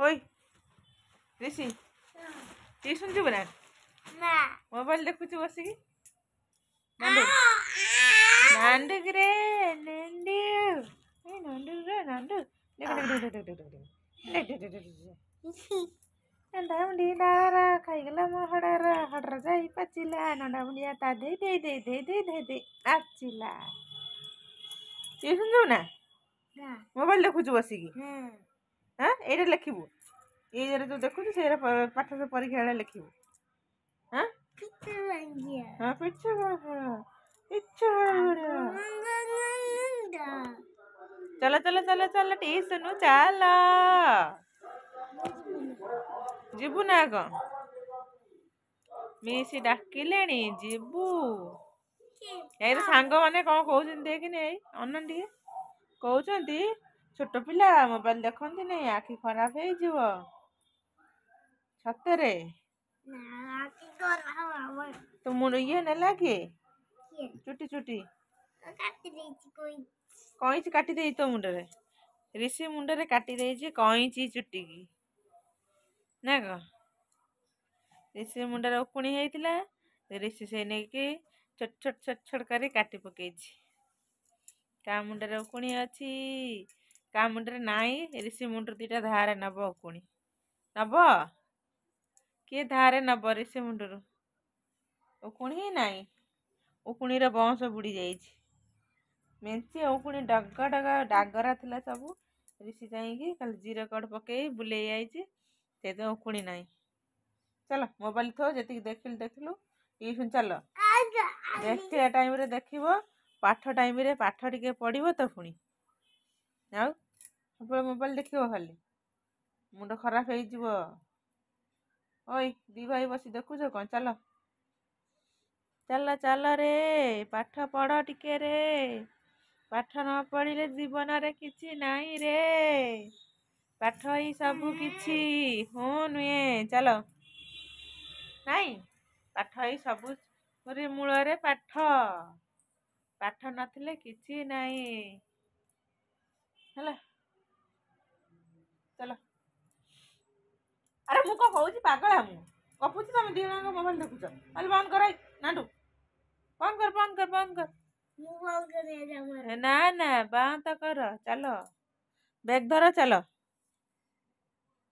mobile देखु बस कि मोबाइल देखु হ্যাঁ ଏଇଟା ଲେଖିବୁ ଏଇରେ ଯେଉଁ ଦେଖୁଛୁ ସେଇଟା ପାଠରେ ପରୀକ୍ଷାବେଳେ ଲେଖିବୁ ହଁ ହଁ ପିଠା ପିଠା চল চল চল চল টিউশনু ଚାଲ ଯିବୁ ନା କ'ଣ ମିସ୍ ଡାକିଲେଣି ଯିବୁ ଏଇ ସାଙ୍ଗମାନେ କ'ଣ କହୁଛନ୍ତି ଦେଖିନି ଏଇ ଅନାନି ଟିକେ କହୁଛନ୍ତି ଛୋଟ ପିଲା ମୋବାଇଲ ଦେଖନ୍ତି ନାହିଁ ଆଖି ଖରାପ ହେଇଯିବ ସତରେ ତୋ ମୁଣ୍ଡ ଇଏ ନେଲା କିଏ ଚୁଟି ଚୁଟି କଇଁଚି କାଟି ଦେଇଛି ତୋ ମୁଣ୍ଡରେ ରିଷି ମୁଣ୍ଡରେ କାଟି ଦେଇଛି କଇଁଚି ଚୁଟିକି ନା କଣ ରିଷି ମୁଣ୍ଡରେ ଉକୁଣି ହେଇଥିଲା ରିଷି ସେ ନେଇକି ଛୋଟ ଛୋଟ ଛୋଟ ଛୋଟ କରି କାଟି ପକେଇଛି ତା ମୁଣ୍ଡରେ ଉକୁଣି ଅଛି କାହା ମୁଣ୍ଡରେ ନାହିଁ ଋଷି ମୁଣ୍ଡରୁ ଦୁଇଟା ଧାରେ ନେବ ପୁଣି ନେବ କିଏ ଧାରେ ନେବ ଋଷି ମୁଣ୍ଡରୁ ଉକୁଣି ହିଁ ନାହିଁ ଉକୁଣିର ବଂଶ ବୁଡ଼ି ଯାଇଛି ମେଞ୍ଚେ ଉକୁଣି ଡଗ ଡଗ ଡାଗରା ଥିଲା ସବୁ ଋଷି ଯାଇକି ଖାଲି ଜିରୋ କଡ଼ ପକେଇ ବୁଲେଇ ଯାଇଛି ସେଇଥିପାଇଁ ଉକୁଣି ନାହିଁ ଚାଲ ମୋବାଇଲ ଥୋ ଯେତିକି ଦେଖିଲୁ ଦେଖିଲୁ ଟିଉସନ୍ ଚାଲ ଦେଖିଲା ଟାଇମ୍ରେ ଦେଖିବ ପାଠ ଟାଇମ୍ରେ ପାଠ ଟିକେ ପଢ଼ିବ ତ ପୁଣି ଆଉ ସବୁବେଳେ ମୋବାଇଲ ଦେଖିବ ଖାଲି ମୁଣ୍ଡ ଖରାପ ହେଇଯିବ ଓଇ ଦି ଭାଇ ବସି ଦେଖୁଛ କ'ଣ ଚାଲ ଚାଲ ଚାଲ ରେ ପାଠ ପଢ଼ ଟିକେ ରେ ପାଠ ନ ପଢ଼ିଲେ ଜୀବନରେ କିଛି ନାହିଁ ରେ ପାଠ ହିଁ ସବୁ କିଛି ହଁ ନୁହେଁ ଚାଲ ନାଇଁ ପାଠ ହିଁ ସବୁ ମୂଳରେ ପାଠ ପାଠ ନଥିଲେ କିଛି ନାହିଁ ହେଲା चलो अरे मुझे कौन पगला मुझे कपूच तुम दिन मोबाइल देखु चल बंद कर नाटु बंद कर बंद कर बंद कर ना ना बंद तो कर चलो बैग धर चलो